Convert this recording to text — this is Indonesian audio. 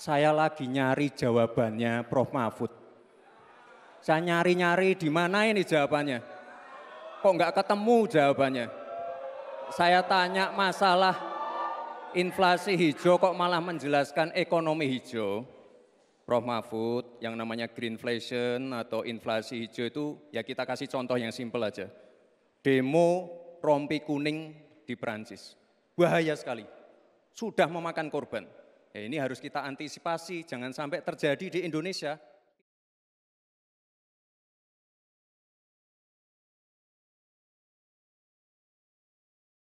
saya lagi nyari jawabannya Prof. Mahfud. Saya nyari-nyari di mana ini jawabannya? Kok nggak ketemu jawabannya? Saya tanya masalah inflasi hijau kok malah menjelaskan ekonomi hijau. Prof. Mahfud yang namanya greenflation atau inflasi hijau itu ya kita kasih contoh yang simpel aja. Demo rompi kuning di Prancis. Bahaya sekali. Sudah memakan korban Eh, ini harus kita antisipasi, jangan sampai terjadi di Indonesia.